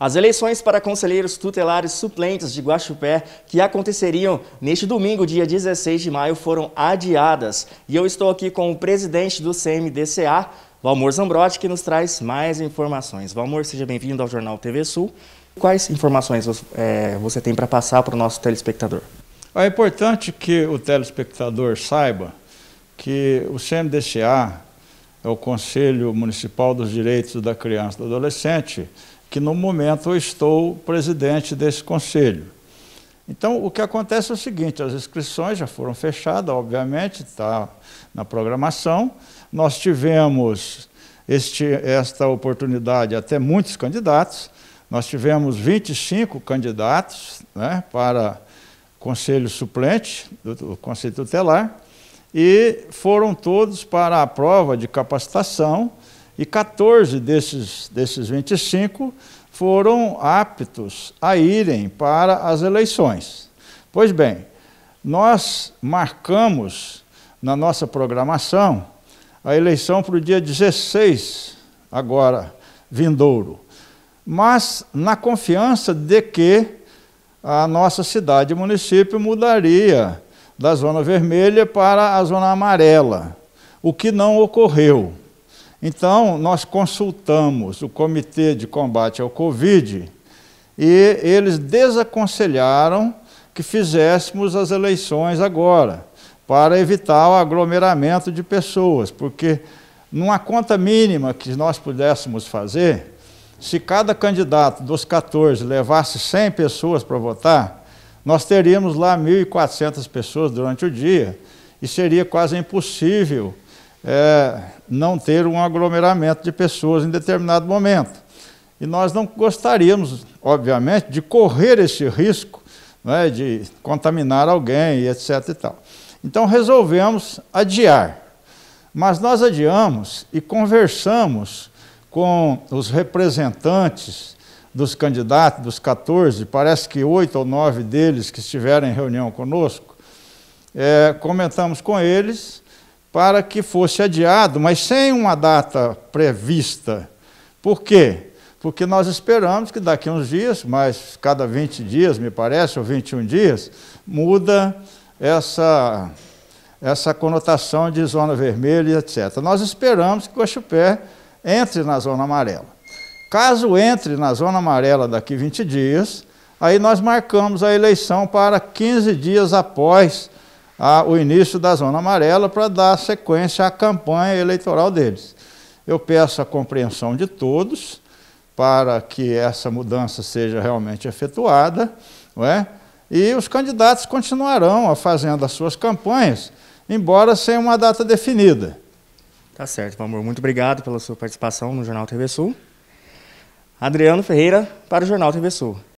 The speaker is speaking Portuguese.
As eleições para conselheiros tutelares suplentes de Guaxupé, que aconteceriam neste domingo, dia 16 de maio, foram adiadas. E eu estou aqui com o presidente do CMDCA, Valmor Zambrotti, que nos traz mais informações. Valmor, seja bem-vindo ao Jornal TV Sul. Quais informações é, você tem para passar para o nosso telespectador? É importante que o telespectador saiba que o CMDCA é o Conselho Municipal dos Direitos da Criança e do Adolescente, que no momento eu estou presidente desse conselho. Então, o que acontece é o seguinte: as inscrições já foram fechadas, obviamente, está na programação. Nós tivemos este, esta oportunidade até muitos candidatos. Nós tivemos 25 candidatos né, para conselho suplente, do, conselho tutelar, e foram todos para a prova de capacitação e 14 desses, desses 25 foram aptos a irem para as eleições. Pois bem, nós marcamos na nossa programação a eleição para o dia 16, agora vindouro, mas na confiança de que a nossa cidade e município mudaria da zona vermelha para a zona amarela, o que não ocorreu. Então, nós consultamos o Comitê de Combate ao Covid e eles desaconselharam que fizéssemos as eleições agora, para evitar o aglomeramento de pessoas, porque numa conta mínima que nós pudéssemos fazer, se cada candidato dos 14 levasse 100 pessoas para votar, nós teríamos lá 1.400 pessoas durante o dia e seria quase impossível é, não ter um aglomeramento de pessoas em determinado momento. E nós não gostaríamos, obviamente, de correr esse risco né, de contaminar alguém e etc. E tal. Então resolvemos adiar. Mas nós adiamos e conversamos com os representantes dos candidatos, dos 14, parece que oito ou nove deles que estiveram em reunião conosco, é, comentamos com eles para que fosse adiado, mas sem uma data prevista. Por quê? Porque nós esperamos que daqui a uns dias, mas cada 20 dias, me parece, ou 21 dias, muda essa, essa conotação de zona vermelha, etc. Nós esperamos que Guaxupé entre na zona amarela. Caso entre na zona amarela daqui 20 dias, aí nós marcamos a eleição para 15 dias após a, o início da Zona Amarela para dar sequência à campanha eleitoral deles. Eu peço a compreensão de todos para que essa mudança seja realmente efetuada, não é? e os candidatos continuarão a fazendo as suas campanhas, embora sem uma data definida. Tá certo, Pamor. Muito obrigado pela sua participação no Jornal TV Sul. Adriano Ferreira, para o Jornal TV Sul.